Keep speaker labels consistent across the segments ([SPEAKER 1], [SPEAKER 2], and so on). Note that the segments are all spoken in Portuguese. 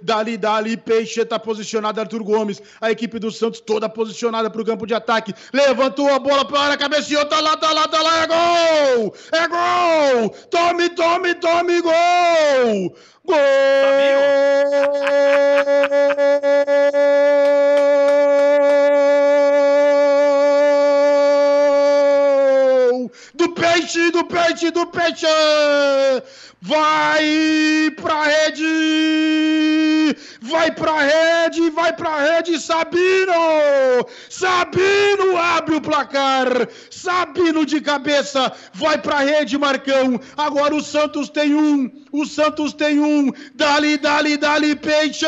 [SPEAKER 1] Dali, dali, Peixe tá posicionado, Arthur Gomes. A equipe do Santos toda posicionada pro campo de ataque. Levantou a bola para a cabeceou, tá lá, tá lá, tá lá, é gol! É gol! Tome, tome, tome, gol! Gol! Do peixe, do peixe, do peixe! Vai pra rede! vai pra rede, vai pra rede, Sabino! Sabino abre o placar! Sabino de cabeça, vai pra rede, Marcão! Agora o Santos tem um. O Santos tem um. Dali, dali, dali, peixe!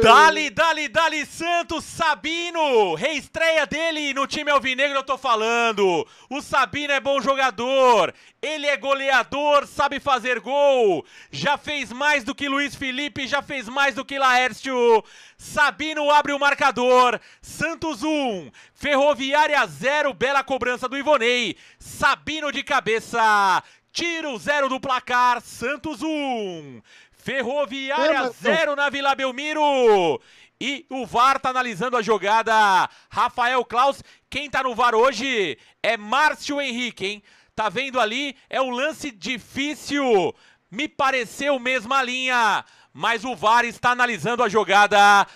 [SPEAKER 1] Dali,
[SPEAKER 2] dali, dali, Santos, Sabino! Reestreia dele no time Alvinegro, eu tô falando. O Sabino é bom jogador. Ele é goleador, sabe fazer gol. Já fez mais do que Luiz Felipe, já fez mais do que Laércio. Sabino abre o marcador. Santos 1, Ferroviária 0. Bela cobrança do Ivonei. Sabino de cabeça. Tiro zero do placar, Santos 1. Um. Ferroviária 0 na Vila Belmiro. E o VAR tá analisando a jogada. Rafael Klaus, quem tá no VAR hoje é Márcio Henrique, hein? Tá vendo ali? É um lance difícil. Me pareceu mesma linha, mas o VAR está analisando a jogada.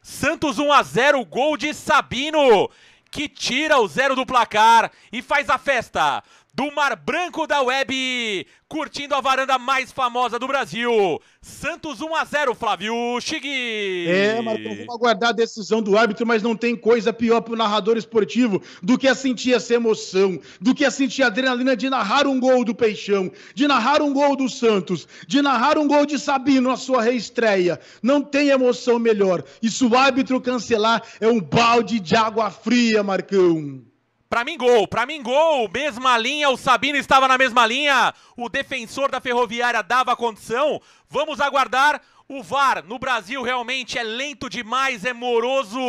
[SPEAKER 2] Santos 1 a 0, gol de Sabino, que tira o zero do placar e faz a festa do Mar Branco da Web, curtindo a varanda mais famosa do Brasil. Santos 1 a 0 Flávio Chigui. É, Marcão, vamos
[SPEAKER 1] aguardar a decisão do árbitro, mas não tem coisa pior para o narrador esportivo do que a sentir essa emoção, do que a sentir a adrenalina de narrar um gol do Peixão, de narrar um gol do Santos, de narrar um gol de Sabino na sua reestreia. Não tem emoção melhor. E se o árbitro cancelar, é um balde de água fria, Marcão.
[SPEAKER 2] Pra mim, gol. Pra mim, gol. Mesma linha. O Sabino estava na mesma linha. O defensor da Ferroviária dava condição. Vamos aguardar. O VAR no Brasil realmente é lento demais, é moroso.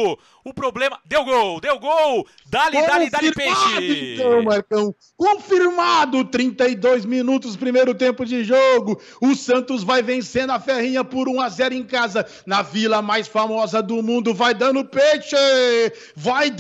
[SPEAKER 2] O problema. Deu gol, deu gol! Dali, dali, dali, peixe!
[SPEAKER 1] Então, Marcão, confirmado! 32 minutos, primeiro tempo de jogo. O Santos vai vencendo a Ferrinha por 1 a 0 em casa. Na vila mais famosa do mundo, vai dando peixe! Vai dando.